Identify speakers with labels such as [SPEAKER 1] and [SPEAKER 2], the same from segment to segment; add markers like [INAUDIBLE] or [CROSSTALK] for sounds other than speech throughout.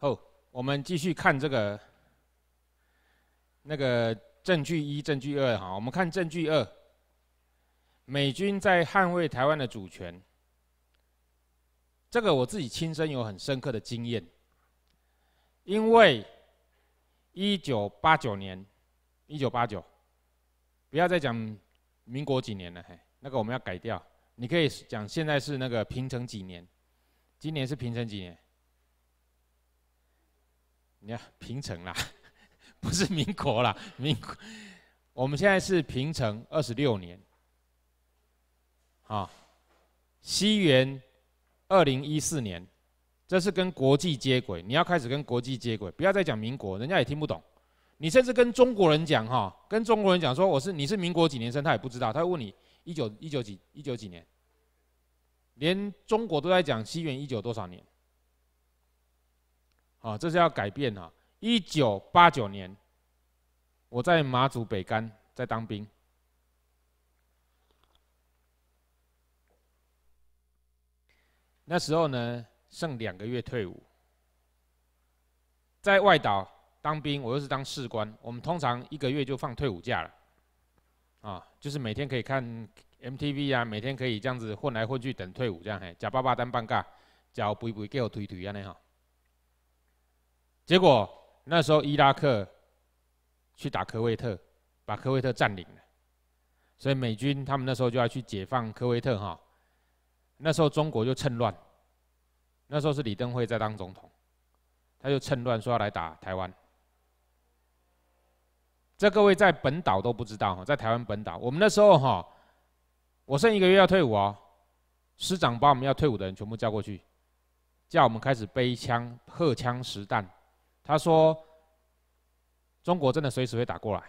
[SPEAKER 1] 好，我们继续看这个那个证据一、证据二哈。我们看证据二，美军在捍卫台湾的主权。这个我自己亲身有很深刻的经验，因为一九八九年，一九八九，不要再讲民国几年了，嘿，那个我们要改掉。你可以讲现在是那个平成几年，今年是平成几年？你看平城啦，不是民国啦，民国，我们现在是平城二十六年，啊，西元二零一四年，这是跟国际接轨。你要开始跟国际接轨，不要再讲民国，人家也听不懂。你甚至跟中国人讲哈，跟中国人讲说我是你是民国几年生，他也不知道。他会问你一九一九几一九几年，连中国都在讲西元一九多少年。啊，这是要改变啊！一九八九年，我在马祖北干在当兵。那时候呢，剩两个月退伍，在外岛当兵，我又是当士官。我们通常一个月就放退伍假了，啊，就是每天可以看 MTV 啊，每天可以这样子混来混去等退伍，这样嘿，假巴巴当放假，嚼肥肥给我推推安尼哈。结果那时候伊拉克去打科威特，把科威特占领了，所以美军他们那时候就要去解放科威特哈。那时候中国就趁乱，那时候是李登辉在当总统，他就趁乱说要来打台湾。这各位在本岛都不知道哈，在台湾本岛，我们那时候哈，我剩一个月要退伍哦，师长把我们要退伍的人全部叫过去，叫我们开始背枪、荷枪实弹。他说：“中国真的随时会打过来。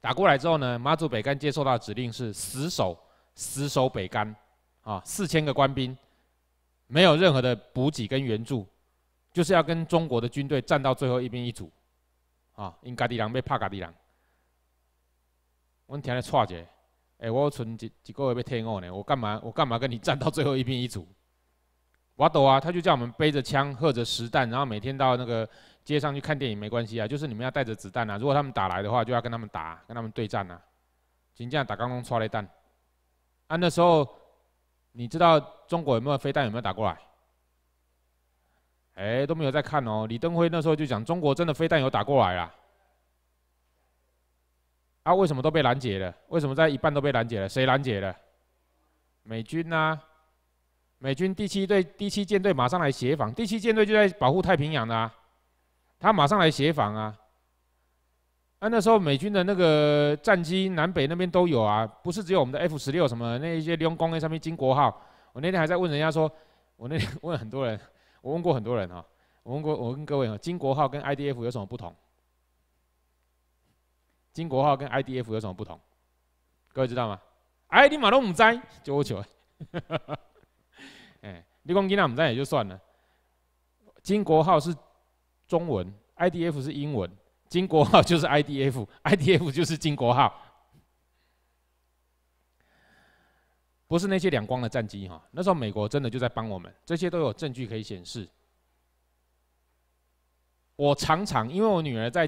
[SPEAKER 1] 打过来之后呢，马祖北干接收到的指令是死守，死守北干，啊，四千个官兵，没有任何的补给跟援助，就是要跟中国的军队战到最后一兵一卒，啊，因嘎迪人被帕嘎迪人。我听你错者，哎，我存一一个月要退伍呢，我干嘛，我干嘛跟你战到最后一兵一卒？”我斗啊，他就叫我们背着枪，喝着实弹，然后每天到那个街上去看电影，没关系啊，就是你们要带着子弹啊。如果他们打来的话，就要跟他们打，跟他们对战啊。就这样打刚龙抓一弹。啊，那时候你知道中国有没有飞弹有没有打过来？哎，都没有在看哦。李登辉那时候就讲，中国真的飞弹有打过来啦。啊，为什么都被拦截了？为什么在一半都被拦截了？谁拦截了？美军呐？美军第七队、第七舰队马上来协防。第七舰队就在保护太平洋的啊，他马上来协防啊。啊，那时候美军的那个战机南北那边都有啊，不是只有我们的 F 十六什么那些利用工业上面金国号。我那天还在问人家说，我那天 [LAUGHS] 问很多人，我问过很多人啊。我问过，我跟各位啊，金国号跟 IDF 有什么不同？金国号跟 IDF 有什么不同？各位知道吗？哎，你马都唔知，我五九。[LAUGHS] 哎，你功吉娜姆战也就算了，金国号是中文，IDF 是英文，金国号就是 IDF，IDF 就是金国号，不是那些两光的战机哈。那时候美国真的就在帮我们，这些都有证据可以显示。我常常因为我女儿在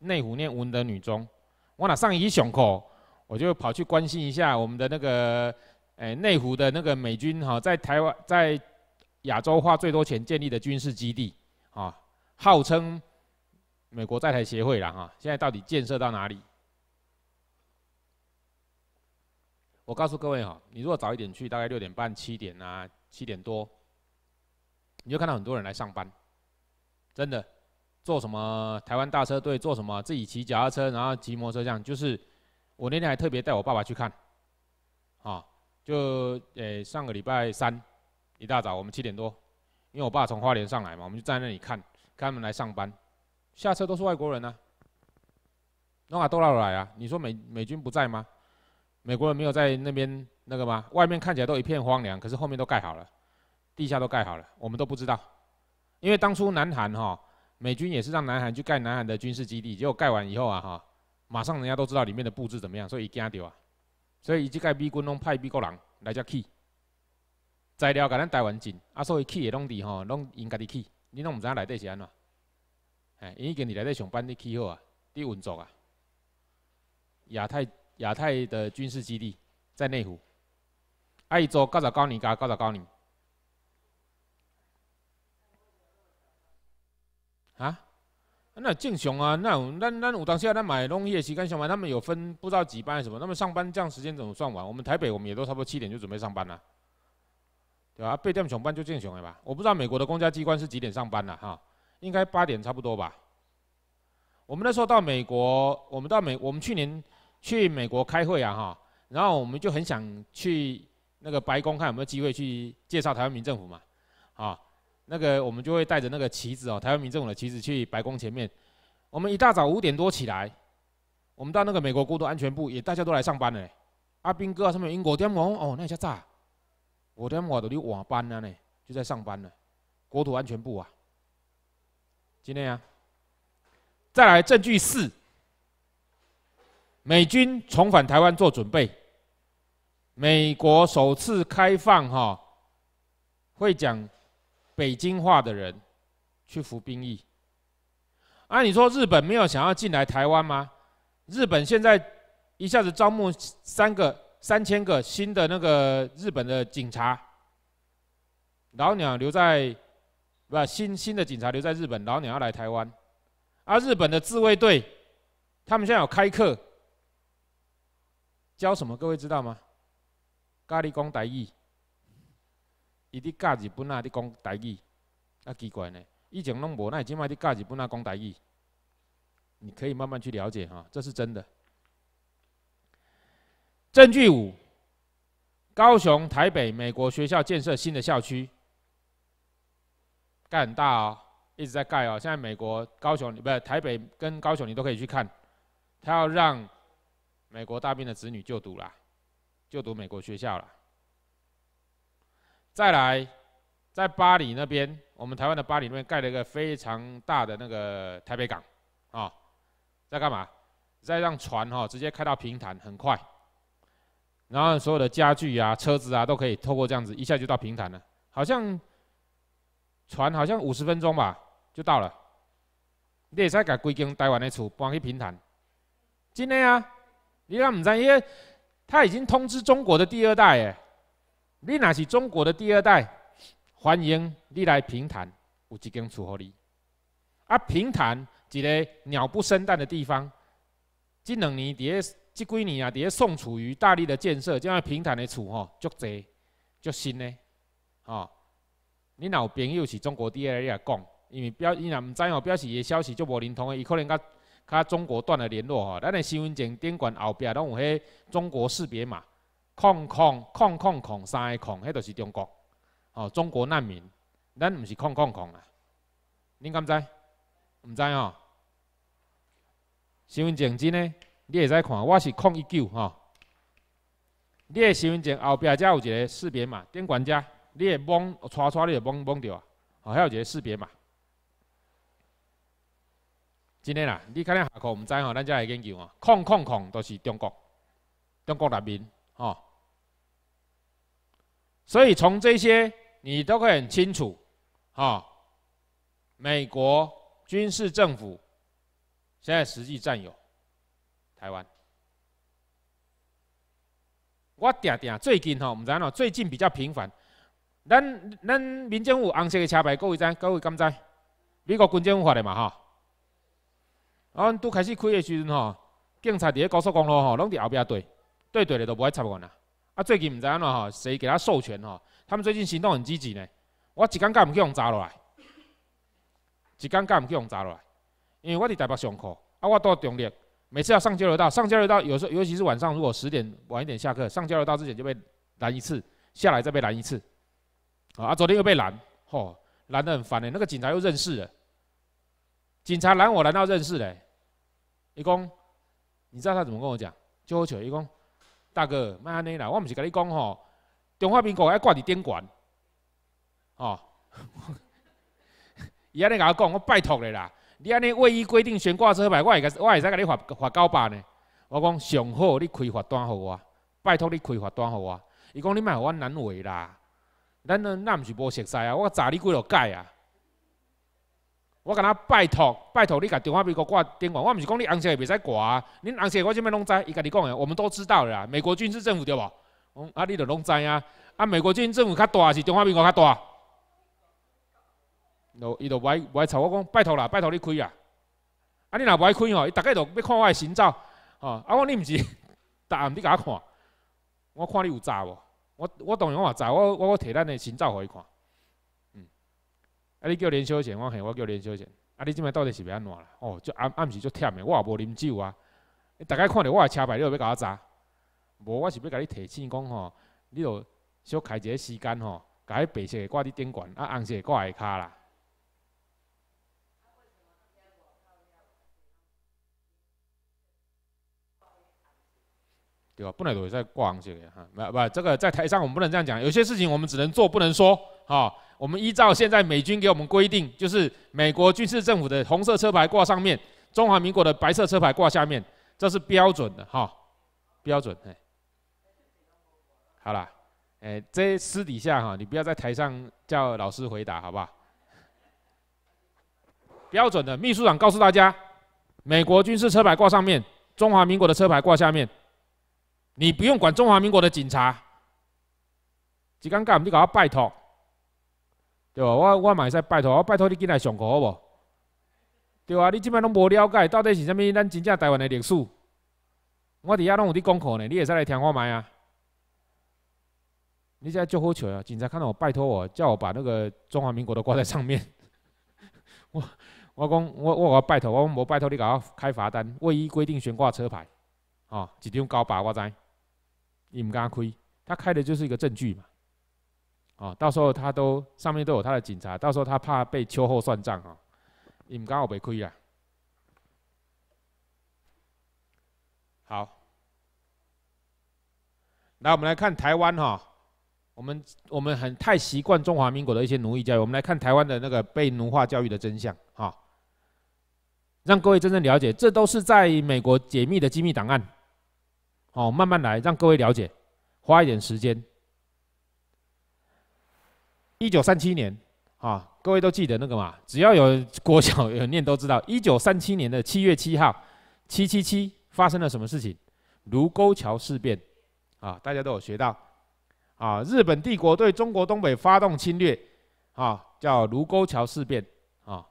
[SPEAKER 1] 内湖念文德女中，我哪上一旬课，我就跑去关心一下我们的那个。哎，内湖的那个美军哈，在台湾在亚洲花最多钱建立的军事基地啊，号称美国在台协会了哈。现在到底建设到哪里？我告诉各位哈，你如果早一点去，大概六点半、七点啊、七点多，你就看到很多人来上班，真的。坐什么台湾大车队，坐什么自己骑脚踏车，然后骑摩托车这样。就是我那天还特别带我爸爸去看，啊。就诶，上个礼拜三一大早，我们七点多，因为我爸从花莲上来嘛，我们就站在那里看，看他们来上班，下车都是外国人啊，啊都哪来啊？你说美美军不在吗？美国人没有在那边那个吗？外面看起来都一片荒凉，可是后面都盖好了，地下都盖好了，我们都不知道，因为当初南韩哈美军也是让南韩去盖南韩的军事基地，结果盖完以后啊哈，马上人家都知道里面的布置怎么样，所以一惊掉。所以，伊即个美军拢派美国人来遮起，材料甲咱台湾进，啊，所以起的拢伫吼，拢因家己起，你拢毋知影内底是安怎？哎，因已经伫内底上班咧，起好啊，伫运作啊，亚太亚太的军事基地在内湖，啊，伊做九十九年加九十九年，啊？那健雄啊，那那那我当时在买农业市跟上班，他们有分不知道几班什么，他们上班这样时间怎么算完？我们台北我们也都差不多七点就准备上班了，对吧？被这么上班就健雄了吧？我不知道美国的公家机关是几点上班了哈，应该八点差不多吧？我们那时候到美国，我们到美，我们去年去美国开会啊，哈，然后我们就很想去那个白宫看有没有机会去介绍台湾民政府嘛，啊。那个我们就会带着那个旗子哦，台湾民众的旗子去白宫前面。我们一大早五点多起来，我们到那个美国国土安全部，也大家都来上班呢。阿兵哥啊，什么英国天王哦，那一下炸，我天，我到你晚班了呢，就在上班呢。国土安全部啊，今天啊，再来证据四，美军重返台湾做准备，美国首次开放哈，会讲。北京话的人去服兵役，啊，你说日本没有想要进来台湾吗？日本现在一下子招募三个三千个新的那个日本的警察，老鸟留在不新新的警察留在日本，老鸟要来台湾，啊，日本的自卫队他们现在有开课教什么，各位知道吗？咖喱工打义。伊伫教日本仔伫讲台语，啊奇怪呢！以前拢无，那以前卖伫教日本仔讲台语。你可以慢慢去了解哈，这是真的。证据五：高雄、台北美国学校建设新的校区，盖很大哦，一直在盖哦。现在美国高雄不是台北跟高雄，你都可以去看。他要让美国大兵的子女就读啦，就读美国学校啦。再来，在巴黎那边，我们台湾的巴黎那边盖了一个非常大的那个台北港，啊，在干嘛？在让船哈直接开到平潭，很快，然后所有的家具啊、车子啊都可以透过这样子一下就到平潭了，好像船好像五十分钟吧就到了。你也再改规归根台湾的厝搬去平潭，真的啊？你讲毋真，因为他已经通知中国的第二代哎。你若是中国的第二代，欢迎你来平潭，有一间厝互你。啊，平潭一个鸟不生蛋的地方，即两年伫咧即几年啊，伫咧宋楚瑜大力的建设，将来平潭的厝吼，足济、足新的吼，你若有朋友是中国第二代，讲，因为表，伊若毋知哦，表示伊消息足无灵通的，伊可能甲甲中国断了联络吼。咱的身份证顶管后壁，拢有迄中国识别码。空空空空空三个空，迄就是中国，哦，中国难民，咱唔是空空空啊？恁敢知？唔知哦？身份证真诶，你会使看，我是空一九哈。你诶身份证后壁则有一个识别码，点管家，你诶碰，刷刷你就摸摸著啊？哦，还有一个识别码。真诶啦，你可能下课唔知哦，咱遮来研究吼，空空空都是中国，中国人民，哦。所以从这些，你都会很清楚，哈，美国军事政府现在实际占有台湾。我定定最近吼，唔知呢，最近比较频繁。咱咱民政府红色的车牌各位在，各位敢在？美国军政府发的嘛哈。哦，都开始开的时阵吼，警察伫喺高速公路吼，拢伫后边队，队队咧都无爱插我啦。啊，最近毋知安怎吼，谁给他授权吼？他们最近行动很积极呢。我一竿干毋去用砸落来，一竿干毋去用砸落来，因为我哋台北上课，啊，我多中立，每次要上交流道，上交流道有时候尤其是晚上，如果十点晚一点下课，上交流道之前就被拦一次，下来再被拦一次，啊，昨天又被拦，吼，拦得很烦呢。那个警察又认识了，警察拦我拦到认识的，一工，你知道他怎么跟我讲？就我求一工。大哥，莫安尼啦，我毋是甲你讲吼，中华民国爱挂伫顶悬吼。[LAUGHS] 伊安尼甲我讲，我拜托你啦，你安尼未依规定悬挂车牌，我会使我会使甲你罚罚九百呢。我讲上好，你开罚单号我，拜托你开罚单号我。伊讲你互我难为啦，咱咱毋是无熟识啊，我查你几落届啊。我甲他拜托，拜托你甲中华民国挂电话。我毋是讲你红色也袂使挂，啊，恁红色我即摆拢知。伊甲你讲的，我们都知道啦。美国军事政府对无？啊，你著拢知啊。啊，美国军事政府较大，是中华民国较大。就，伊就唔爱唔爱吵。我讲拜托啦，拜托你开啊！啊，你若唔爱开吼，伊大概就要看我的新照。哦，啊，我你毋是 [LAUGHS] 答案，你甲我看。我看你有诈无？我我当然我有诈，我我我摕咱的新照互伊看。啊！你叫连小姐，我嘿，我叫连小姐。啊！你即摆到底是欲安怎啦？哦，就暗暗时就忝的，我也无啉酒啊。大概看着我的车牌，你着要甲我查？无，我是要甲你提醒讲吼，你要少开一个时间吼，甲迄白色挂伫顶悬，啊，红色挂下骹啦。对啊，本来着会使挂红色的哈。不不，这个在台上我们不能这样讲，有些事情我们只能做，不能说，哈。我们依照现在美军给我们规定，就是美国军事政府的红色车牌挂上面，中华民国的白色车牌挂下面，这是标准的哈，标准。好了，哎，这私底下哈，你不要在台上叫老师回答，好不好？标准的，秘书长告诉大家，美国军事车牌挂上面，中华民国的车牌挂下面，你不用管中华民国的警察。几刚干？你搞要拜托？对哇，我我嘛会使拜托，我拜托你进来上课好无？对啊，你即摆拢无了解，到底是啥物？咱真正台湾的历史，我伫遐拢有伫讲课呢，你会使来听我卖啊！你现在就好笑啊！警察看到我拜托我，叫我把那个中华民国都挂在上面。我我讲我我我拜托，我讲无拜托你搞开罚单，未依规定悬挂车牌，哦，一张高八我知，你唔敢开，他开的就是一个证据嘛。哦，到时候他都上面都有他的警察，到时候他怕被秋后算账啊，你们刚好被亏了。好，来我们来看台湾哈，我们我们很太习惯中华民国的一些奴役教育，我们来看台湾的那个被奴化教育的真相哈，让各位真正了解，这都是在美国解密的机密档案，哦，慢慢来，让各位了解，花一点时间。一九三七年，啊，各位都记得那个嘛？只要有国小 [LAUGHS] 有念都知道，一九三七年的七月七号，七七七发生了什么事情？卢沟桥事变，啊，大家都有学到，啊，日本帝国对中国东北发动侵略，啊，叫卢沟桥事变，啊，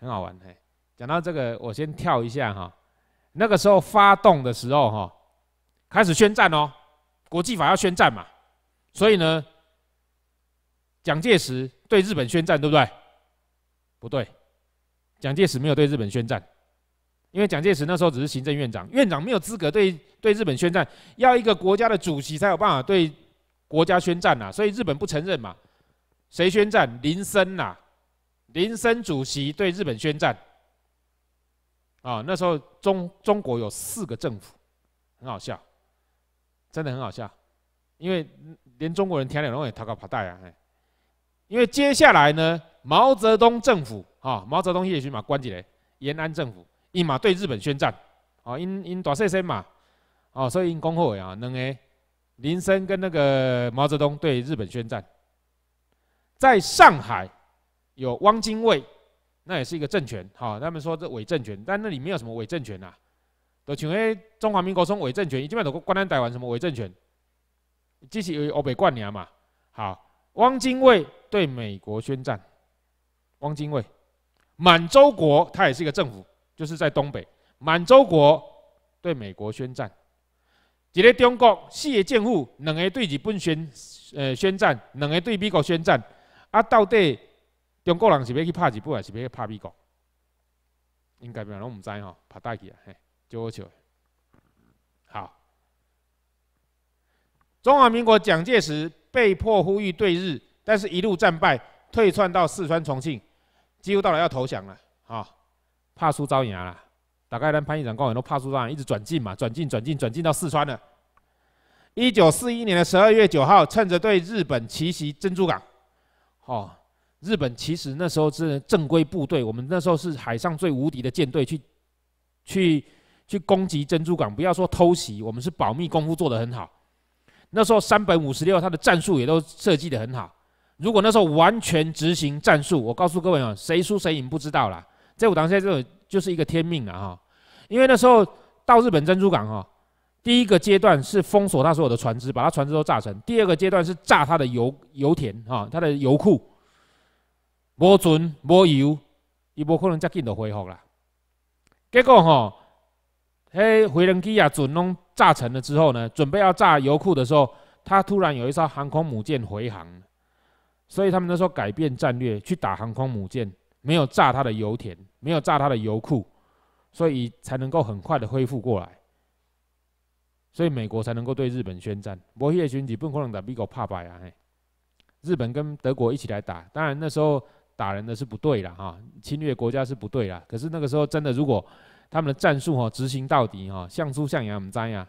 [SPEAKER 1] 很好玩嘿。讲到这个，我先跳一下哈，那个时候发动的时候哈，开始宣战哦，国际法要宣战嘛，所以呢。蒋介石对日本宣战，对不对？不对，蒋介石没有对日本宣战，因为蒋介石那时候只是行政院长，院长没有资格对对日本宣战，要一个国家的主席才有办法对国家宣战呐。所以日本不承认嘛，谁宣战？林森呐，林森主席对日本宣战。啊，那时候中中国有四个政府，很好笑，真的很好笑，因为连中国人田亮龙也逃高跑大呀，哎。因为接下来呢，毛泽东政府啊，毛泽东叶群军嘛，关起来延安政府一马对日本宣战啊，因因多些些嘛，哦，所以因工贺啊，能个林森跟那个毛泽东对日本宣战，在上海有汪精卫，那也是一个政权哈，他们说这伪政权，但那里没有什么伪政权呐，都称为中华民国中伪政权，一般都关南台湾什么伪政权，只是由欧北冠领嘛，好。汪精卫对美国宣战。汪精卫，满洲国他也是一个政府，就是在东北。满洲国对美国宣战。一个中国四个政府，两个对日本宣呃宣战，两个对美国宣战。啊，到底中国人是要去拍日本，还是要去拍美国？应该别人拢唔知吼，拍大去啊，嘿，就好笑。好，中华民国蒋介石。被迫呼吁对日，但是一路战败，退窜到四川重庆，几乎到了要投降了，哈，怕输遭殃了。大概咱潘毅长、高远都怕输遭一直转进嘛，转进、转进、转进到四川了。一九四一年的十二月九号，趁着对日本奇袭珍珠港，哦，日本其实那时候是正规部队，我们那时候是海上最无敌的舰队，去去去攻击珍珠港，不要说偷袭，我们是保密功夫做得很好。那时候三百五十六，他的战术也都设计得很好。如果那时候完全执行战术，我告诉各位啊，谁输谁赢不知道啦。这股现在这就是一个天命了哈。因为那时候到日本珍珠港哈，第一个阶段是封锁他所有的船只，把他船只都炸沉；第二个阶段是炸他的油油田哈，他的油库，摸准摸油，伊无可能再进得恢复啦。结果哈，嘿，回龙机啊，准拢。炸沉了之后呢，准备要炸油库的时候，他突然有一艘航空母舰回航所以他们那时候改变战略，去打航空母舰，没有炸他的油田，没有炸他的油库，所以才能够很快的恢复过来，所以美国才能够对日本宣战。不过叶群不可能打美国怕败啊，日本跟德国一起来打，当然那时候打人的是不对了哈，侵略国家是不对了，可是那个时候真的如果。他们的战术哈执行到底哈，像猪像羊们摘呀。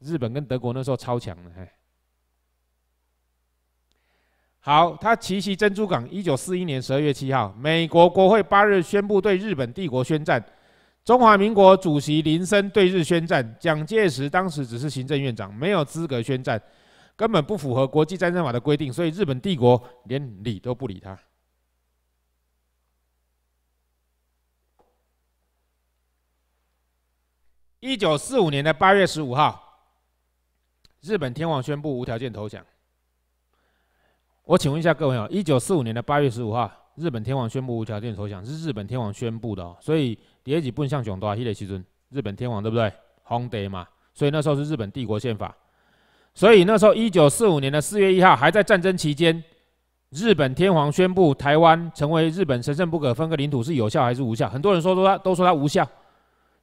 [SPEAKER 1] 日本跟德国那时候超强的嘿。好，他奇袭珍珠港，一九四一年十二月七号，美国国会八日宣布对日本帝国宣战，中华民国主席林森对日宣战，蒋介石当时只是行政院长，没有资格宣战，根本不符合国际战争法的规定，所以日本帝国连理都不理他。一九四五年的八月十五号，日本天皇宣布无条件投降。我请问一下各位哦，一九四五年的八月十五号，日本天皇宣布无条件投降，是日本天皇宣布的哦。所以第二集不能向讲多少，日本天皇对不对？皇帝嘛，所以那时候是日本帝国宪法。所以那时候一九四五年的四月一号还在战争期间，日本天皇宣布台湾成为日本神圣不可分割领土是有效还是无效？很多人说说都说它无效。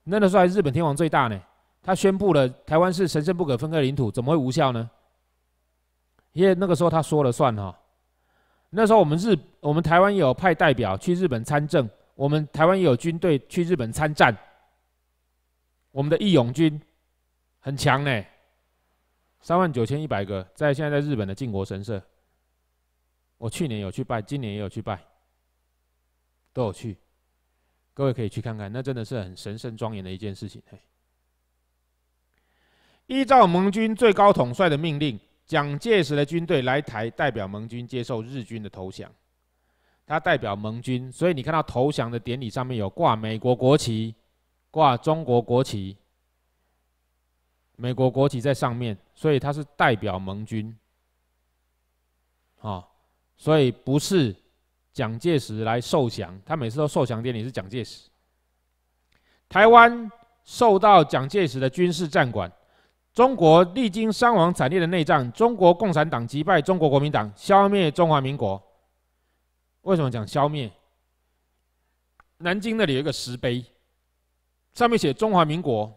[SPEAKER 1] 那个时候日本天皇最大呢，他宣布了台湾是神圣不可分割领土，怎么会无效呢？因为那个时候他说了算哈。那时候我们日，我们台湾有派代表去日本参政，我们台湾也有军队去日本参战，我们的义勇军很强呢，三万九千一百个，在现在在日本的靖国神社，我去年有去拜，今年也有去拜，都有去。各位可以去看看，那真的是很神圣庄严的一件事情。嘿，依照盟军最高统帅的命令，蒋介石的军队来台代表盟军接受日军的投降。他代表盟军，所以你看到投降的典礼上面有挂美国国旗、挂中国国旗。美国国旗在上面，所以他是代表盟军。哦，所以不是。蒋介石来受降，他每次都受降典礼是蒋介石。台湾受到蒋介石的军事战管，中国历经伤亡惨烈的内战，中国共产党击败中国国民党，消灭中华民国。为什么讲消灭？南京那里有一个石碑，上面写中华民国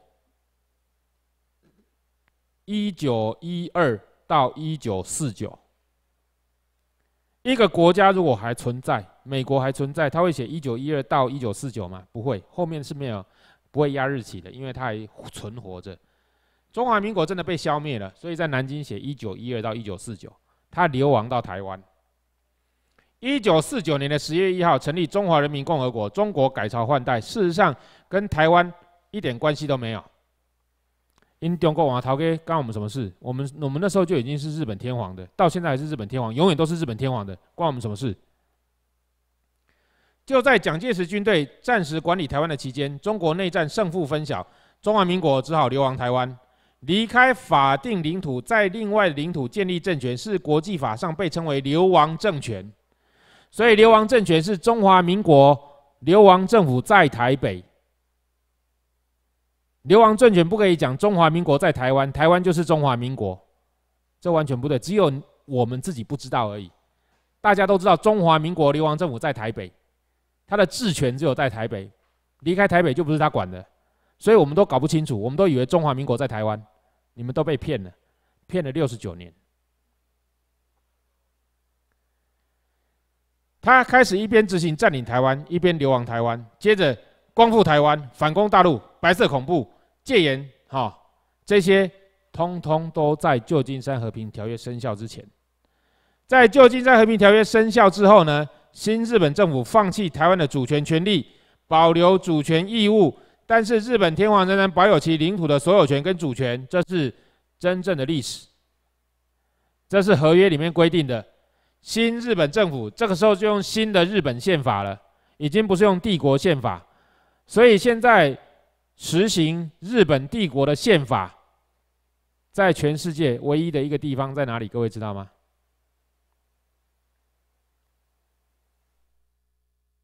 [SPEAKER 1] 一九一二到一九四九。一个国家如果还存在，美国还存在，他会写一九一二到一九四九吗？不会，后面是没有，不会压日期的，因为它还存活着。中华民国真的被消灭了，所以在南京写一九一二到一九四九，他流亡到台湾。一九四九年的十月一号成立中华人民共和国，中国改朝换代，事实上跟台湾一点关系都没有。因中国 n t go 我们什么事？我们我们那时候就已经是日本天皇的，到现在还是日本天皇，永远都是日本天皇的，关我们什么事？就在蒋介石军队暂时管理台湾的期间，中国内战胜负分晓，中华民国只好流亡台湾，离开法定领土，在另外领土建立政权，是国际法上被称为流亡政权。所以流亡政权是中华民国流亡政府在台北。流亡政权不可以讲中华民国在台湾，台湾就是中华民国，这完全不对，只有我们自己不知道而已。大家都知道中华民国流亡政府在台北，他的治权只有在台北，离开台北就不是他管的，所以我们都搞不清楚，我们都以为中华民国在台湾，你们都被骗了，骗了六十九年。他开始一边执行占领台湾，一边流亡台湾，接着光复台湾，反攻大陆，白色恐怖。戒严，哈，这些通通都在《旧金山和平条约》生效之前。在《旧金山和平条约》生效之后呢，新日本政府放弃台湾的主权权利，保留主权义务，但是日本天皇仍然保有其领土的所有权跟主权。这是真正的历史，这是合约里面规定的。新日本政府这个时候就用新的日本宪法了，已经不是用帝国宪法，所以现在。实行日本帝国的宪法，在全世界唯一的一个地方在哪里？各位知道吗？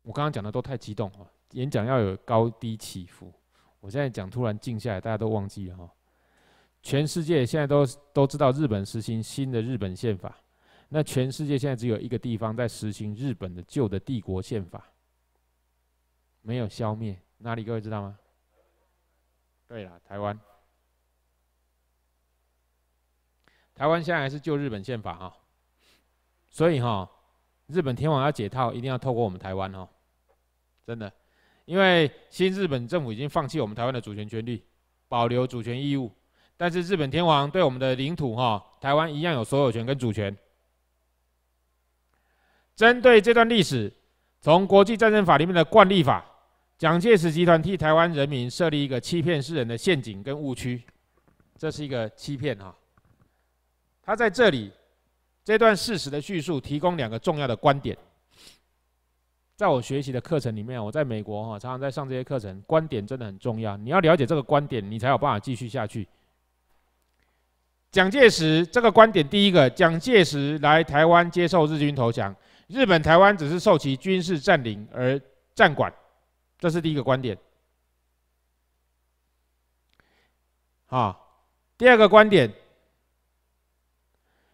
[SPEAKER 1] 我刚刚讲的都太激动了，演讲要有高低起伏。我现在讲突然静下来，大家都忘记了哈。全世界现在都都知道日本实行新的日本宪法，那全世界现在只有一个地方在实行日本的旧的帝国宪法，没有消灭哪里？各位知道吗？对了，台湾，台湾现在还是旧日本宪法哈，所以哈，日本天皇要解套，一定要透过我们台湾哦，真的，因为新日本政府已经放弃我们台湾的主权权利，保留主权义务，但是日本天皇对我们的领土哈，台湾一样有所有权跟主权。针对这段历史，从国际战争法里面的惯例法。蒋介石集团替台湾人民设立一个欺骗世人的陷阱跟误区，这是一个欺骗哈。他在这里这段事实的叙述，提供两个重要的观点。在我学习的课程里面，我在美国哈常常在上这些课程，观点真的很重要。你要了解这个观点，你才有办法继续下去。蒋介石这个观点，第一个，蒋介石来台湾接受日军投降，日本台湾只是受其军事占领而占管。这是第一个观点。啊，第二个观点：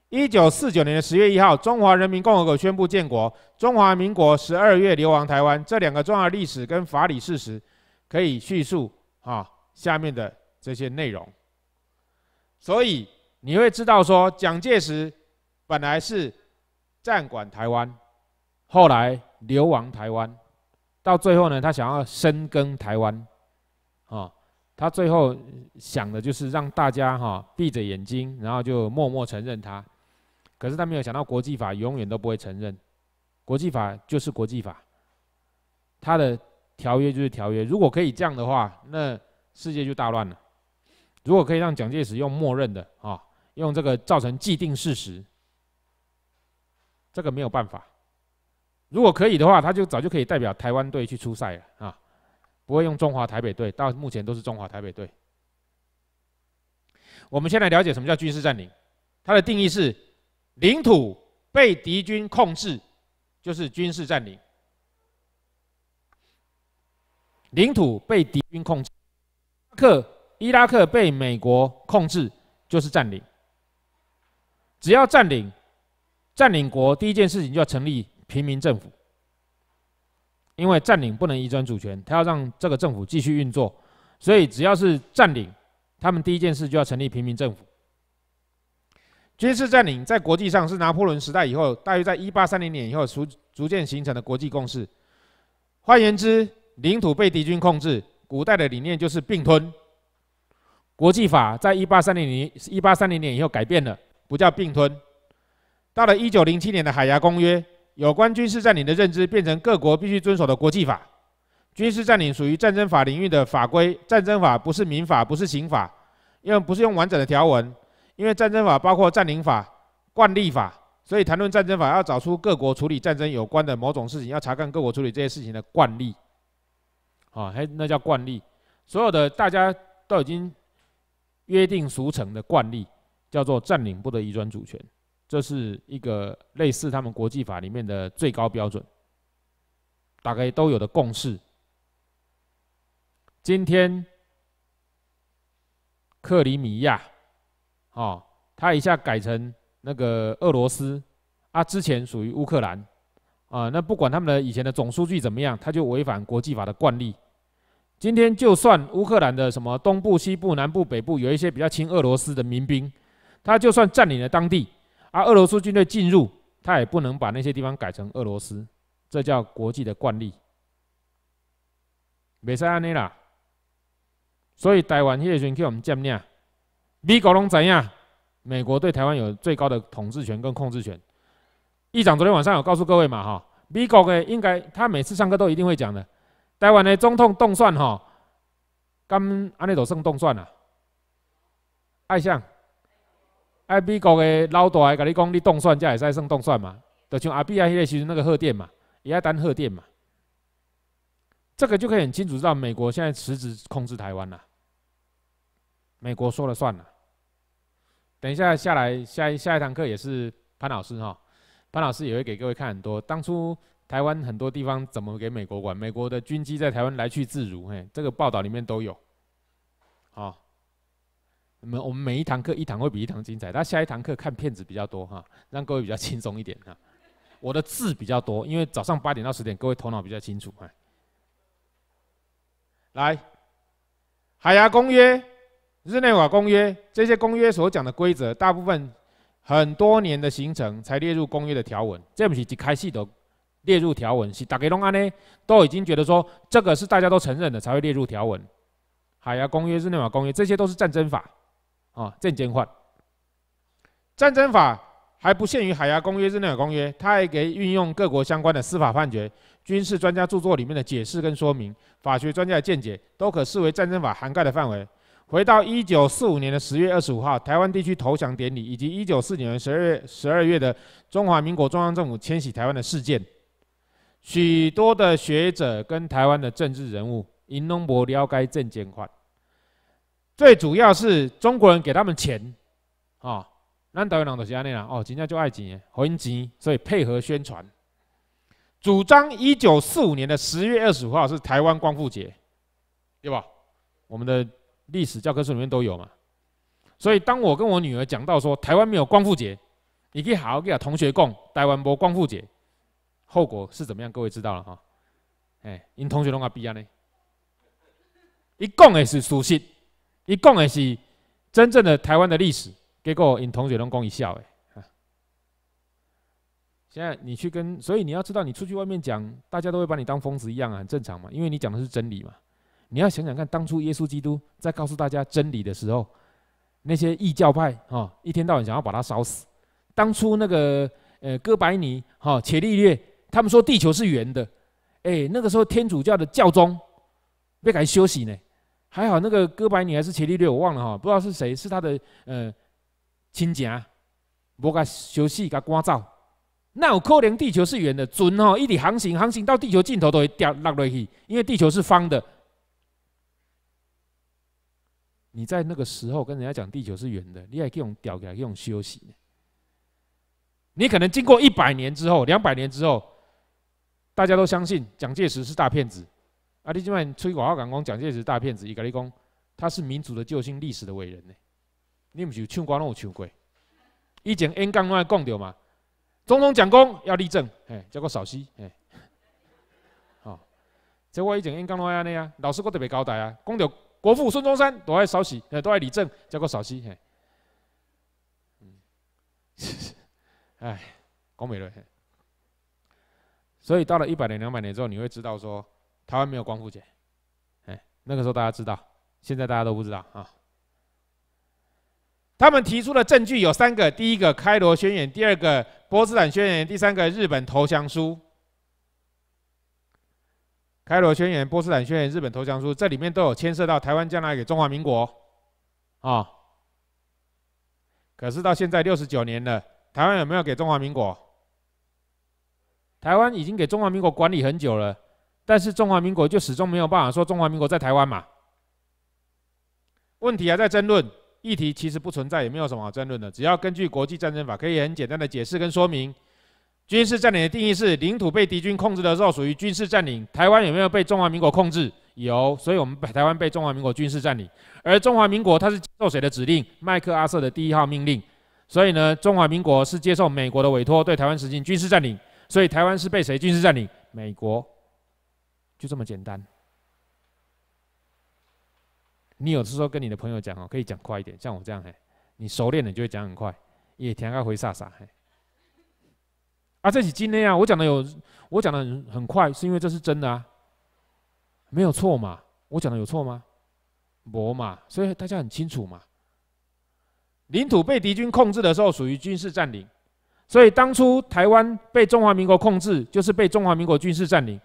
[SPEAKER 1] 一九四九年的十月一号，中华人民共和国宣布建国；中华民国十二月流亡台湾。这两个重要历史跟法理事实，可以叙述啊下面的这些内容。所以你会知道说，蒋介石本来是暂管台湾，后来流亡台湾。到最后呢，他想要深耕台湾，啊，他最后想的就是让大家哈闭着眼睛，然后就默默承认他。可是他没有想到，国际法永远都不会承认，国际法就是国际法，他的条约就是条约。如果可以这样的话，那世界就大乱了。如果可以让蒋介石用默认的啊，用这个造成既定事实，这个没有办法。如果可以的话，他就早就可以代表台湾队去出赛了啊！不会用中华台北队，到目前都是中华台北队。我们先来了解什么叫军事占领。它的定义是：领土被敌军控制，就是军事占领。领土被敌军控制，克伊拉克被美国控制就是占领。只要占领，占领国第一件事情就要成立。平民政府，因为占领不能移转主权，他要让这个政府继续运作，所以只要是占领，他们第一件事就要成立平民政府。军事占领在国际上是拿破仑时代以后，大约在一八三零年以后逐逐渐形成的国际共识。换言之，领土被敌军控制，古代的理念就是并吞。国际法在一八三零年一八三零年以后改变了，不叫并吞。到了一九零七年的海牙公约。有关军事占领的认知变成各国必须遵守的国际法。军事占领属于战争法领域的法规。战争法不是民法，不是刑法，因为不是用完整的条文，因为战争法包括占领法、惯例法，所以谈论战争法要找出各国处理战争有关的某种事情，要查看各国处理这些事情的惯例。啊，还那叫惯例，所有的大家都已经约定俗成的惯例，叫做占领不得移转主权。这是一个类似他们国际法里面的最高标准，大概都有的共识。今天克里米亚，哦，它一下改成那个俄罗斯啊，之前属于乌克兰啊，那不管他们的以前的总数据怎么样，它就违反国际法的惯例。今天就算乌克兰的什么东部、西部、南部、北部有一些比较亲俄罗斯的民兵，他就算占领了当地。啊，俄罗斯军队进入，他也不能把那些地方改成俄罗斯，这叫国际的惯例。没在安内啦，所以台湾这些军给我们占领，美国能知样？美国对台湾有最高的统治权跟控制权。议长昨天晚上有告诉各位嘛，哈，美国的应该他每次上课都一定会讲的，台湾的总统动算哈，刚安内都算动算啦，爱想。哎，美国的老大，佮你讲，你动算，即个也算动算嘛？就像阿比亚迄个时，那个贺电嘛，也要单贺电嘛。这个就可以很清楚知道，美国现在辞职控制台湾啦，美国说了算啦。等一下下来，下一下一堂课也是潘老师哈，潘老师也会给各位看很多当初台湾很多地方怎么给美国管，美国的军机在台湾来去自如，嘿，这个报道里面都有，好。我们我们每一堂课一堂会比一堂精彩，他下一堂课看片子比较多哈，让各位比较轻松一点哈。我的字比较多，因为早上八点到十点各位头脑比较清楚。来，《海牙公约》、《日内瓦公约》这些公约所讲的规则，大部分很多年的形成才列入公约的条文，这不是一开戏都列入条文，是大家拢安呢，都已经觉得说这个是大家都承认的才会列入条文，《海牙公约》、《日内瓦公约》这些都是战争法。啊，战监犯。战争法还不限于《海牙公约》日内的公约，它还给运用各国相关的司法判决、军事专家著作里面的解释跟说明、法学专家的见解，都可视为战争法涵盖的范围。回到一九四五年的十月二十五号，台湾地区投降典礼，以及一九四九年十二月十二月的中华民国中央政府迁徙台湾的事件，许多的学者跟台湾的政治人物，尹龙柏了解战监犯。最主要是中国人给他们钱啊，那导演人都系安内啦哦，人家就爱钱，好钱，所以配合宣传，主张一九四五年的十月二十五号是台湾光复节，对吧？我们的历史教科书里面都有嘛。所以当我跟我女儿讲到说台湾没有光复节，你可以好好给啊同学讲台湾没光复节，后果是怎么样？各位知道了哈，哎，因同学拢阿闭安尼，一讲也是属实。一共也是真正的台湾的历史，结果引同学龙公一笑哎！现在你去跟，所以你要知道，你出去外面讲，大家都会把你当疯子一样啊，很正常嘛，因为你讲的是真理嘛。你要想想看，当初耶稣基督在告诉大家真理的时候，那些异教派啊，一天到晚想要把他烧死。当初那个呃哥白尼、哈伽利略，他们说地球是圆的，哎，那个时候天主教的教宗被赶休息呢。还好那个哥白尼还是伽利略，我忘了哈，不知道是谁，是他的呃亲戚，无甲休息甲关照，那我可连地球是圆的准哈，一起航行航行到地球尽头都会掉落落去，因为地球是方的。你在那个时候跟人家讲地球是圆的，你还用屌给他用休息？你可能经过一百年之后，两百年之后，大家都相信蒋介石是大骗子。啊！你今晚吹广口讲讲蒋介石大骗子，伊甲你讲他是民族的救星、历史的伟人呢？你是有唱歌拢有唱过？以前演讲拢爱讲到嘛？总统讲公要立政，哎，结果扫屎，嘿，哦，即我以前演讲拢爱安尼啊，老师国特别交代啊，讲到国父孙中山都爱扫哎，都爱立政，结果扫屎，嗯，哎，[LAUGHS] 讲美了，所以到了一百年、两百年之后，你会知道说。台湾没有光复节，哎，那个时候大家知道，现在大家都不知道啊。他们提出的证据有三个：第一个《开罗宣言》，第二个《波斯坦宣言》，第三个《日本投降书》。《开罗宣言》、《波斯坦宣言》、《日本投降书》这里面都有牵涉到台湾将来给中华民国啊。可是到现在六十九年了，台湾有没有给中华民国？台湾已经给中华民国管理很久了。但是中华民国就始终没有办法说中华民国在台湾嘛？问题还在争论，议题其实不存在，也没有什么好争论的。只要根据国际战争法，可以很简单的解释跟说明，军事占领的定义是领土被敌军控制的时候属于军事占领。台湾有没有被中华民国控制？有，所以我们台湾被中华民国军事占领。而中华民国它是接受谁的指令？麦克阿瑟的第一号命令。所以呢，中华民国是接受美国的委托对台湾实行军事占领。所以台湾是被谁军事占领？美国。就这么简单。你有的时候跟你的朋友讲哦，可以讲快一点，像我这样哎，你熟练了就会讲很快，也填个回飒飒哎。啊，这是今天啊，我讲的有，我讲的很很快，是因为这是真的啊，没有错嘛，我讲的有错吗？不嘛，所以大家很清楚嘛。领土被敌军控制的时候，属于军事占领，所以当初台湾被中华民国控制，就是被中华民国军事占领。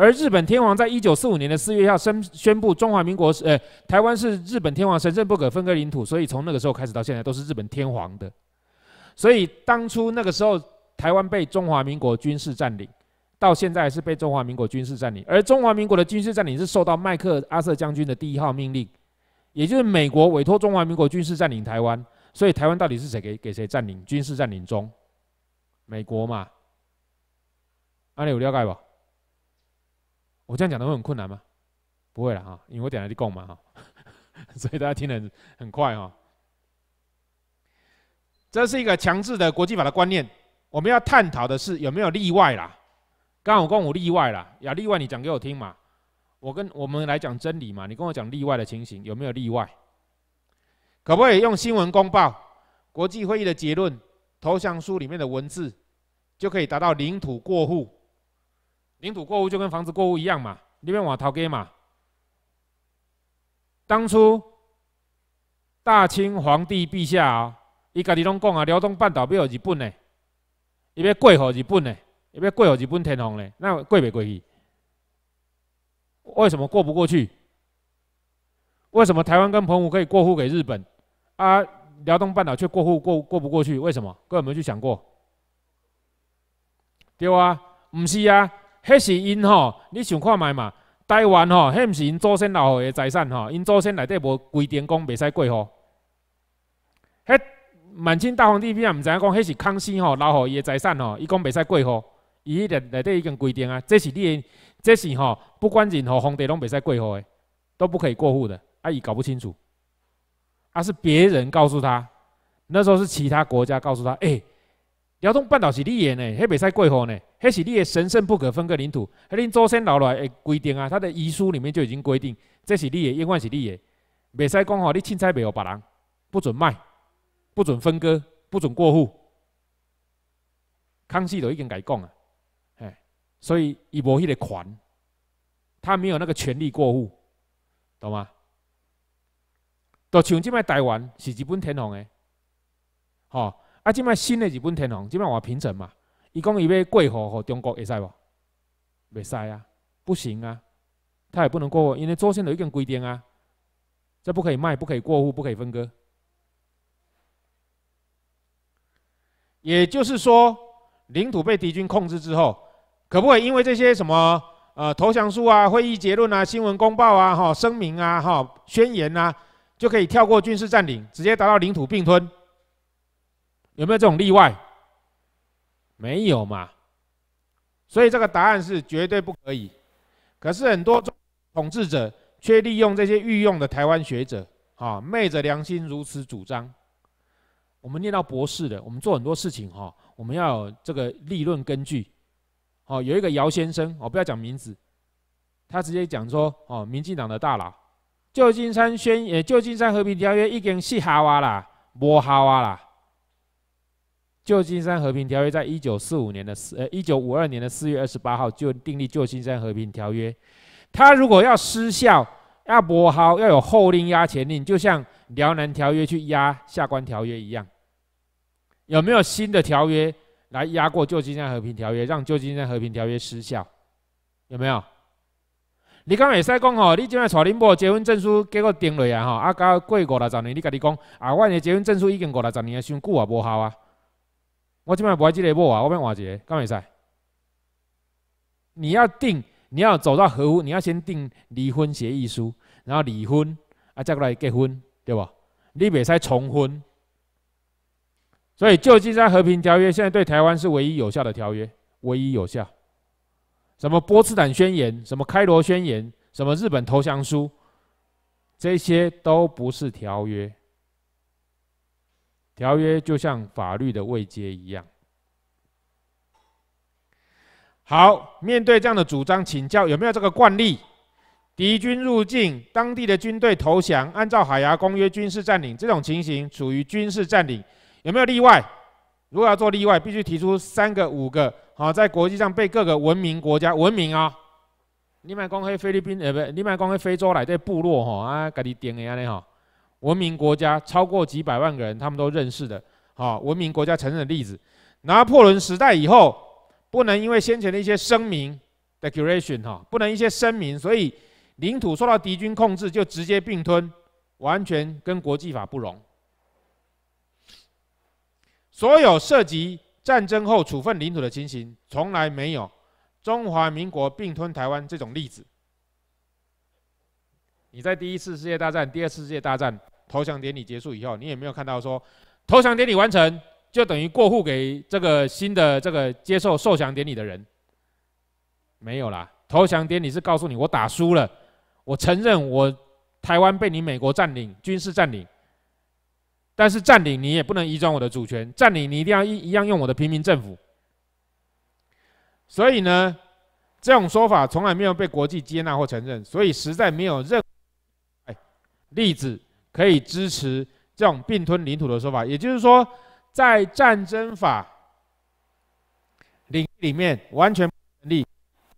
[SPEAKER 1] 而日本天皇在一九四五年的四月要宣宣布中华民国是呃台湾是日本天皇神圣不可分割领土，所以从那个时候开始到现在都是日本天皇的。所以当初那个时候台湾被中华民国军事占领，到现在是被中华民国军事占领。而中华民国的军事占领是受到麦克阿瑟将军的第一号命令，也就是美国委托中华民国军事占领台湾。所以台湾到底是谁给给谁占领？军事占领中，美国嘛？阿你有了解不？我这样讲的会很困难吗？不会啦，哈，因为我点来去讲嘛，哈，[LAUGHS] 所以大家听得很快，哈。这是一个强制的国际法的观念，我们要探讨的是有没有例外啦。刚跟我有例外啦，有例外你讲给我听嘛。我跟我们来讲真理嘛，你跟我讲例外的情形有没有例外？可不可以用新闻公报、国际会议的结论、投降书里面的文字，就可以达到领土过户？领土过户就跟房子过户一样嘛，你别我逃给嘛。当初大清皇帝陛下哦，伊家己拢讲啊，辽东半岛要给日本呢，伊要过给日本呢，伊要过给日本天皇呢，那过未过去。为什么过不过去？为什么台湾跟澎湖可以过户给日本，啊，辽东半岛却过户过过不过去？为什么？各位有没去想过？对啊，唔是呀。迄是因吼，你想看卖嘛？台湾吼，迄毋是因祖先互伊的财产吼，因祖先内底无规定讲袂使过户。迄满清大皇帝边啊，毋知影讲，迄是康熙吼留互伊的财产吼，伊讲袂使过户，伊迄内内底已经规定啊，这是你的，这是吼，不管任何皇帝拢袂使过户诶，都不可以过户的。啊，伊搞不清楚，啊是别人告诉他，那时候是其他国家告诉他，诶。辽东半岛是你的呢，迄袂使过户呢，迄是你的神圣不可分割领土，迄你祖先留落来规定啊，他的遗书里面就已经规定，这是你的，永远是你的，袂使讲吼，你凊彩卖予别人，不准卖，不准分割，不准过户，康熙都已经甲伊讲啊，哎，所以伊无迄个权，他没有那个权利过户，懂吗？都像即卖台湾是日本天皇的，吼。啊，这卖新的日本天皇，这卖我平成嘛？伊讲伊要过户给中国，会使不？袂使啊，不行啊，它也不能过户，因为周先有一根规定啊，这不可以卖，不可以过户，不可以分割。也就是说，领土被敌军控制之后，可不可以因为这些什么呃投降书啊、会议结论啊、新闻公报啊、哈声明啊、哈宣言啊，就可以跳过军事占领，直接达到领土并吞？有没有这种例外？没有嘛，所以这个答案是绝对不可以。可是很多统治者却利用这些御用的台湾学者，啊，昧着良心如此主张。我们念到博士的，我们做很多事情，哈，我们要这个立论根据。哦，有一个姚先生，我不要讲名字，他直接讲说，哦，民进党的大佬，旧金山宣，呃，旧金山和平条约已经失效啦，无效啦。旧金山和平条约在一九四五年的四，呃，一九五二年的四月二十八号就订立旧金山和平条约。他如果要失效，要无效，要有后令压前令，就像辽南条约去压下关条约一样。有没有新的条约来压过旧金山和平条约，让旧金山和平条约失效？有没有？你刚刚也讲吼，你今仔初领簿结婚证书结果订落来吼，啊，到过五六十年，你家己讲啊，我的结婚证书已经五六十年的，太久啊无效啊。我即边不还记得不啊？我这换一个，干嘛比赛？你要定，你要走到合乎，你要先定离婚协议书，然后离婚，啊，再过来结婚，对吧？你没在重婚，所以旧金山和平条约现在对台湾是唯一有效的条约，唯一有效。什么波茨坦宣言，什么开罗宣言，什么日本投降书，这些都不是条约。条约就像法律的未接一样。好，面对这样的主张，请教有没有这个惯例？敌军入境，当地的军队投降，按照海牙公约军事占领，这种情形属于军事占领，有没有例外？如果要做例外，必须提出三个、五个。好，在国际上被各个文明国家文明啊。你卖光黑菲律宾，呃，不，你卖光黑非洲来的部落吼啊，家己定的安尼吼。文明国家超过几百万个人，他们都认识的。哈，文明国家承认的例子，拿破仑时代以后，不能因为先前的一些声明 （declaration） 哈，不能一些声明，所以领土受到敌军控制就直接并吞，完全跟国际法不容。所有涉及战争后处分领土的情形，从来没有中华民国并吞台湾这种例子。你在第一次世界大战、第二次世界大战。投降典礼结束以后，你也没有看到说投降典礼完成就等于过户给这个新的这个接受受降典礼的人，没有啦。投降典礼是告诉你我打输了，我承认我台湾被你美国占领军事占领，但是占领你也不能移转我的主权，占领你一定要一一样用我的平民政府。所以呢，这种说法从来没有被国际接纳或承认，所以实在没有任例子。可以支持这种并吞领土的说法，也就是说，在战争法领域里面完全不成立。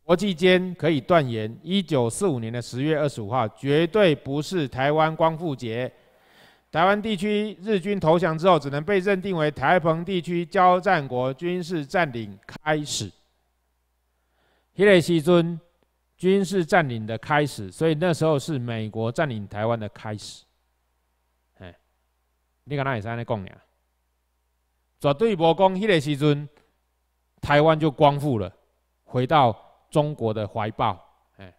[SPEAKER 1] 国际间可以断言，一九四五年的十月二十五号绝对不是台湾光复节。台湾地区日军投降之后，只能被认定为台澎地区交战国军事占领开始。希列西尊军事占领的开始，所以那时候是美国占领台湾的开始。你跟他也是在那讲呀，绝对无讲。迄个时阵，台湾就光复了，回到中国的怀抱。哎，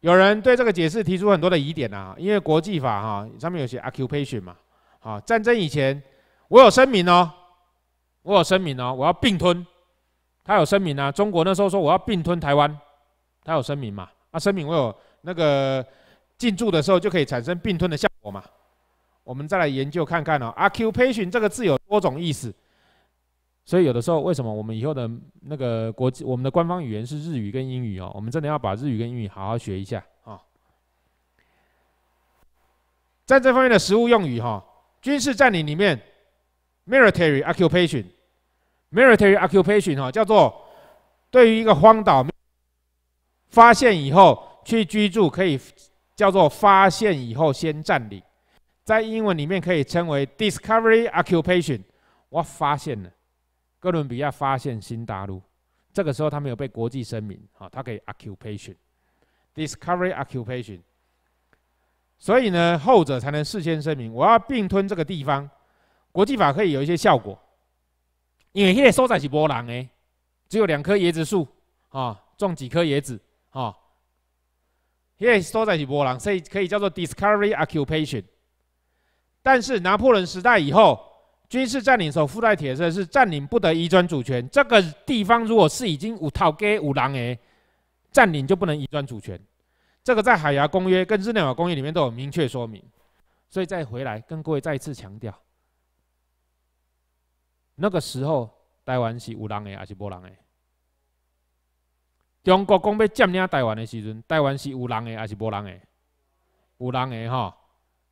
[SPEAKER 1] 有人对这个解释提出很多的疑点啊，因为国际法哈上面有些 occupation 嘛，啊，战争以前我有声明哦，我有声明哦，我要并吞。他有声明啊，中国那时候说我要并吞台湾，他有声明嘛？他声明我有那个进驻的时候就可以产生并吞的效果嘛？我们再来研究看看哦。occupation 这个字有多种意思，所以有的时候为什么我们以后的那个国际，我们的官方语言是日语跟英语哦？我们真的要把日语跟英语好好学一下啊！在这方面的实务用语哈，军事占领里面，military occupation，military occupation 哈叫做对于一个荒岛发现以后去居住，可以叫做发现以后先占领。在英文里面可以称为 discovery occupation，我发现了哥伦比亚发现新大陆，这个时候他们有被国际声明好，他可以 occupation discovery occupation，所以呢，后者才能事先声明我要并吞这个地方，国际法可以有一些效果，因为 he 收载起波浪哎，只有两棵椰子树啊，种几棵椰子啊，he 收载起波浪，所以可以叫做 discovery occupation。但是拿破仑时代以后，军事占领所附带铁则，是占领不得移转主权。这个地方如果是已经有套给五狼诶，占领就不能移转主权。这个在海牙公约跟日内瓦公约里面都有明确说明。所以再回来跟各位再一次强调，那个时候台湾是五狼诶还是波狼诶？中国讲要占领台湾的时阵，台湾是有人诶还是无人诶？有人诶哈。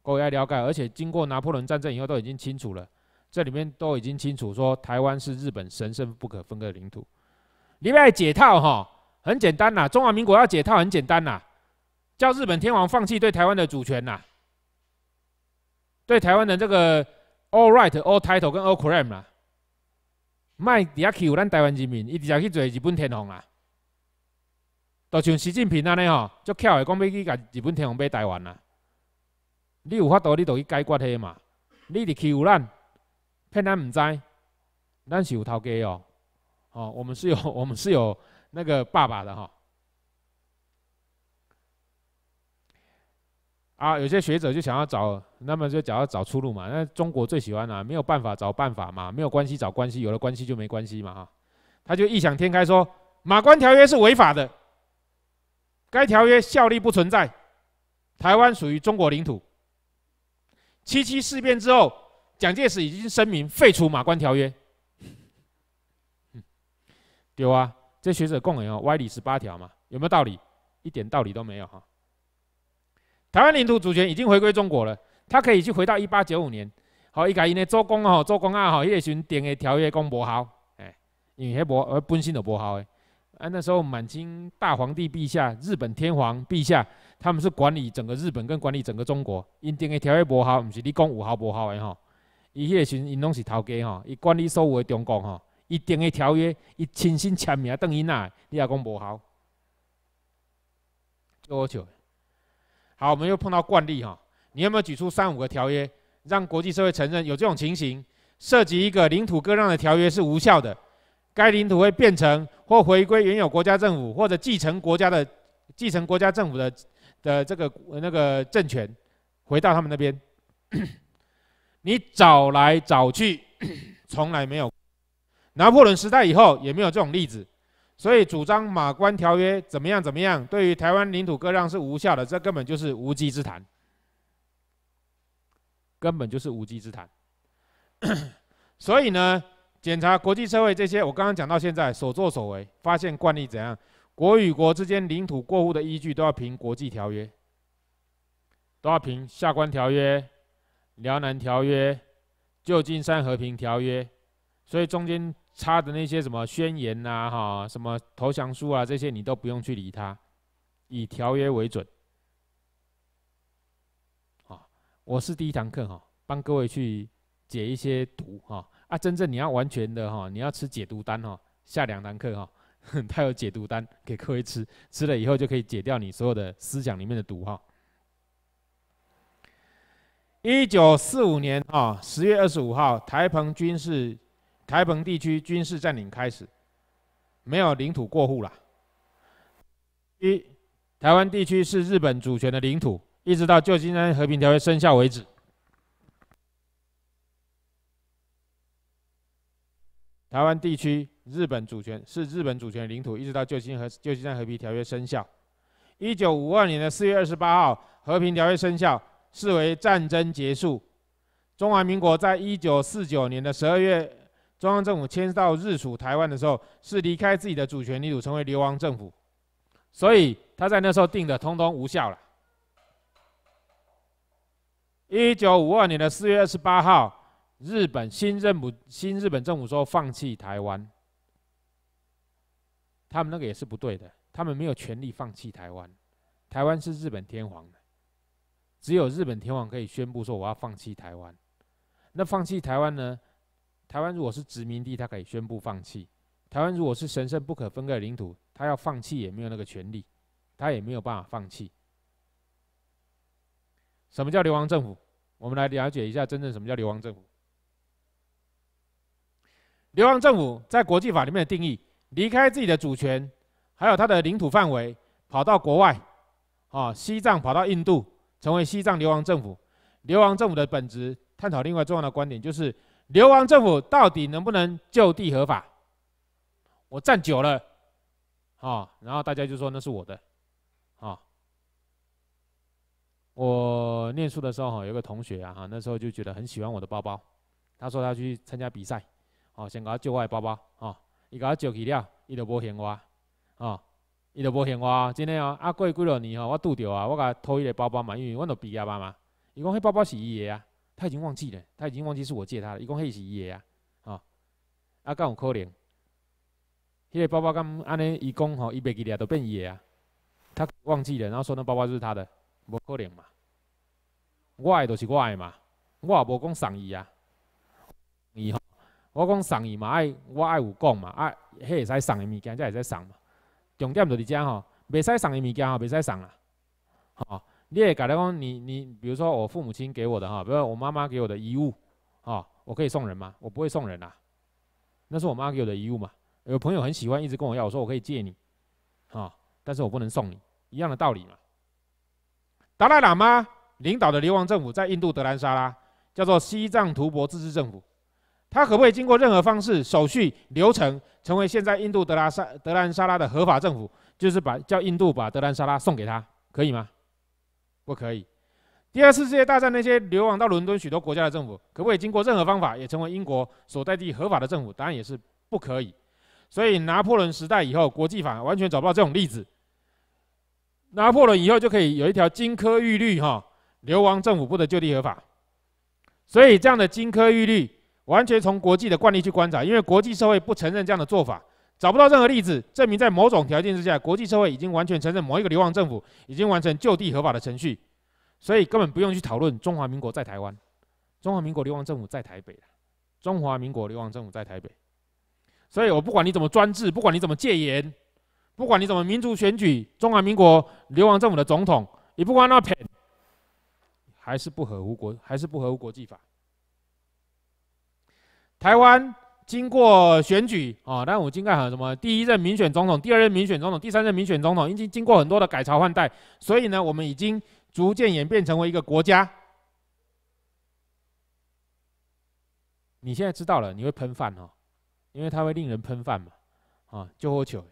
[SPEAKER 1] 各位了解，而且经过拿破仑战争以后，都已经清楚了，这里面都已经清楚说，台湾是日本神圣不可分割的领土。们要解套哈，很简单呐，中华民国要解套很简单呐，叫日本天皇放弃对台湾的主权呐，对台湾的这个 all right all title 跟 all claim 啦，卖底下只有咱台湾人民，一直要去做日本天皇啊，就像习近平安尼吼，足巧的讲要去给日本天皇买台湾啊。你有法度，你就去解决下嘛。你去欺负咱，骗咱不知，咱是有头家哦。哦，我们是有 [LAUGHS] 我们是有那个爸爸的哈。啊，有些学者就想要找，那么就想要找出路嘛。那中国最喜欢啦，没有办法找办法嘛，没有关系找关系，有了关系就没关系嘛哈。他就异想天开说，马关条约是违法的，该条约效力不存在，台湾属于中国领土。七七事变之后，蒋介石已经声明废除马关条约。有 [LAUGHS] 啊，这学者共有哦，歪理十八条嘛，有没有道理？一点道理都没有哈。台湾领土主权已经回归中国了，他可以去回到一八九五年。好，一家因的周公啊，周公啊吼，迄个时订的条约讲无效，哎，因为迄无，呃，本身就无效的。啊，那时候满清大皇帝陛下，日本天皇陛下。他们是管理整个日本跟管理整个中国，因定的条约无效，唔是你讲有效无效的吼。伊迄个阵，因拢是头家吼，伊管理所有的中国吼，伊定的条约，伊亲身签名当伊那，你也讲无效，多笑。好，我们又碰到惯例哈，你有没有举出三五个条约，让国际社会承认有这种情形，涉及一个领土割让的条约是无效的，该领土会变成或回归原有国家政府，或者继承国家的继承国家政府的。的这个那个政权回到他们那边，你找来找去，从来没有拿破仑时代以后也没有这种例子，所以主张马关条约怎么样怎么样，对于台湾领土割让是无效的，这根本就是无稽之谈，根本就是无稽之谈。[COUGHS] 所以呢，检查国际社会这些，我刚刚讲到现在所作所为，发现惯例怎样？国与国之间领土过户的依据都要凭国际条约，都要凭下关条约、辽南条约、旧金山和平条约。所以中间插的那些什么宣言呐、哈什么投降书啊，这些你都不用去理它，以条约为准。啊，我是第一堂课哈，帮各位去解一些毒哈。啊，真正你要完全的哈，你要吃解毒丹哈，下两堂课哈。[LAUGHS] 他有解毒丹给各位吃，吃了以后就可以解掉你所有的思想里面的毒哈。一九四五年啊，十月二十五号，台澎军事、台澎地区军事占领开始，没有领土过户了。一台湾地区是日本主权的领土，一直到旧金山和平条约生效为止。台湾地区。日本主权是日本主权领土，一直到旧金和旧金山和平条约生效。一九五二年的四月二十八号，和平条约生效，视为战争结束。中华民国在一九四九年的十二月，中央政府迁到日属台湾的时候，是离开自己的主权领土，成为流亡政府，所以他在那时候定的，通通无效了。一九五二年的四月二十八号，日本新政府、新日本政府说放弃台湾。他们那个也是不对的，他们没有权利放弃台湾，台湾是日本天皇的，只有日本天皇可以宣布说我要放弃台湾。那放弃台湾呢？台湾如果是殖民地，它可以宣布放弃；台湾如果是神圣不可分割的领土，它要放弃也没有那个权利，它也没有办法放弃。什么叫流亡政府？我们来了解一下真正什么叫流亡政府。流亡政府在国际法里面的定义。离开自己的主权，还有他的领土范围，跑到国外，啊，西藏跑到印度，成为西藏流亡政府。流亡政府的本质，探讨另外重要的观点就是，流亡政府到底能不能就地合法？我站久了，啊，然后大家就说那是我的，啊。我念书的时候，哈，有个同学啊，哈，那时候就觉得很喜欢我的包包，他说他去参加比赛，哦，想给他旧外包包，啊。伊甲我借去了，伊就无还我，吼，伊就无还我，真诶哦。啊，过几落年吼，我拄着啊，我甲偷伊个包包嘛，因为阮都毕业啊嘛。伊讲迄包包是伊的啊。他已经忘记了，他已经忘记是我借他的，伊讲迄是伊的啊，吼。啊，敢有可能？迄个包包敢安尼？伊讲吼，伊袂记得都变伊的啊。他忘记了，然后说那包包就是他的，无可能嘛。我诶就是我诶嘛，我也无讲送伊啊，伊吼。我讲送伊嘛爱，我爱有讲嘛，啊，迄个使送的物件才会使送嘛。重点就在遮吼，未使送的物件吼，未使送啦。啊，你也假来讲，你你，比如说我父母亲给我的吼，比如我妈妈给我的衣物，啊，我可以送人吗？我不会送人啦。那是我妈给我的衣物嘛。有朋友很喜欢，一直跟我要，我说我可以借你，啊，但是我不能送你，一样的道理嘛。达赖喇嘛领导的流亡政府在印度德兰沙拉，叫做西藏图伯自治政府。他可不可以经过任何方式、手续、流程，成为现在印度德拉沙德兰沙拉的合法政府？就是把叫印度把德兰沙拉送给他，可以吗？不可以。第二次世界大战那些流亡到伦敦许多国家的政府，可不可以经过任何方法，也成为英国所在地合法的政府？当然也是不可以。所以拿破仑时代以后，国际法完全找不到这种例子。拿破仑以后就可以有一条金科玉律，哈，流亡政府不得就地合法。所以这样的金科玉律。完全从国际的惯例去观察，因为国际社会不承认这样的做法，找不到任何例子证明在某种条件之下，国际社会已经完全承认某一个流亡政府已经完成就地合法的程序，所以根本不用去讨论中华民国在台湾，中华民国流亡政府在台北，中华民国流亡政府在台北，所以我不管你怎么专制，不管你怎么戒严，不管你怎么民主选举，中华民国流亡政府的总统也不管他还是不合乎国，还是不合乎国际法。台湾经过选举啊，但我们经过很什么第一任民选总统、第二任民选总统、第三任民选总统，已经经过很多的改朝换代，所以呢，我们已经逐渐演变成为一个国家。你现在知道了，你会喷饭哦，因为它会令人喷饭嘛，啊，就喝酒。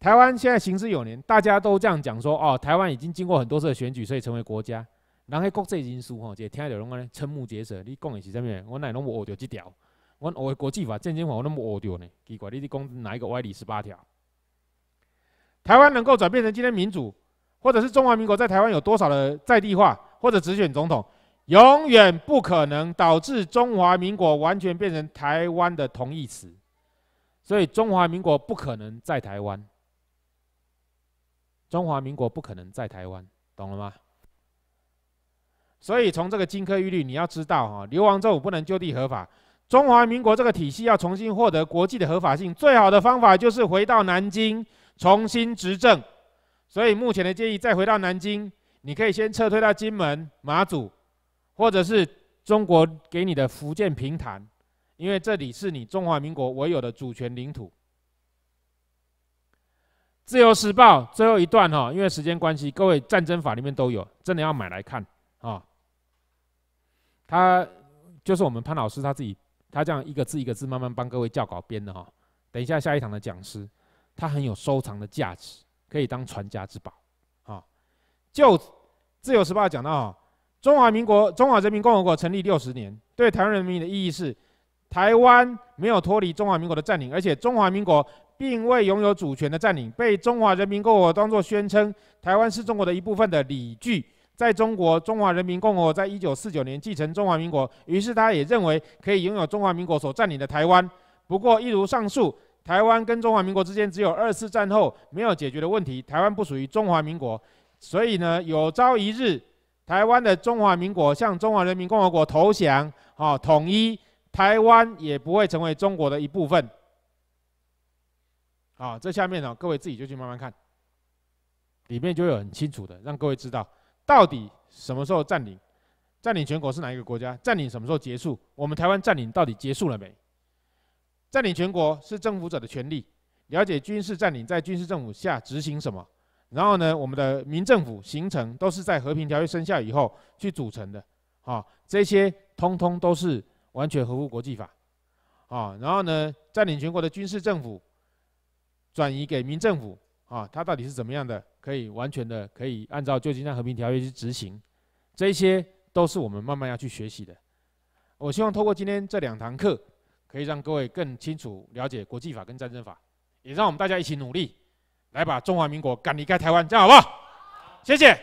[SPEAKER 1] 台湾现在行之有年，大家都这样讲说，哦，台湾已经经过很多次的选举，所以成为国家。人喺国际人士吼，就听到拢个瞠目结舌。你讲的是啥物？我哪奈拢冇学到这条，我学嘅国际法、战争法，我拢冇学到呢。奇怪，你你讲哪一个歪理十八条？台湾能够转变成今天民主，或者是中华民国在台湾有多少的在地化，或者直选总统，永远不可能导致中华民国完全变成台湾的同义词。所以中华民国不可能在台湾，中华民国不可能在台湾，懂了吗？所以从这个金科玉律，你要知道哈，流亡政府不能就地合法。中华民国这个体系要重新获得国际的合法性，最好的方法就是回到南京重新执政。所以目前的建议，再回到南京，你可以先撤退到金门、马祖，或者是中国给你的福建平潭，因为这里是你中华民国唯有的主权领土。自由时报最后一段哈，因为时间关系，各位战争法里面都有，真的要买来看啊。他就是我们潘老师他自己，他这样一个字一个字慢慢帮各位教稿编的哈。等一下下一堂的讲师，他很有收藏的价值，可以当传家之宝啊。就自由时报讲到，中华民国中华人民共和国成立六十年，对台湾人民的意义是，台湾没有脱离中华民国的占领，而且中华民国并未拥有主权的占领，被中华人民共和国当作宣称台湾是中国的一部分的理据。在中国，中华人民共和国在一九四九年继承中华民国，于是他也认为可以拥有中华民国所占领的台湾。不过，一如上述，台湾跟中华民国之间只有二次战后没有解决的问题，台湾不属于中华民国。所以呢，有朝一日，台湾的中华民国向中华人民共和国投降，啊，统一台湾也不会成为中国的一部分。啊，这下面呢，各位自己就去慢慢看，里面就有很清楚的，让各位知道。到底什么时候占领？占领全国是哪一个国家？占领什么时候结束？我们台湾占领到底结束了没？占领全国是政府者的权利。了解军事占领在军事政府下执行什么？然后呢，我们的民政府形成都是在和平条约生效以后去组成的。啊，这些通通都是完全合乎国际法。啊，然后呢，占领全国的军事政府转移给民政府。啊，他到底是怎么样的？可以完全的可以按照旧金山和平条约去执行，这些都是我们慢慢要去学习的。我希望通过今天这两堂课，可以让各位更清楚了解国际法跟战争法，也让我们大家一起努力，来把中华民国赶离开台湾，这样好不好？谢谢。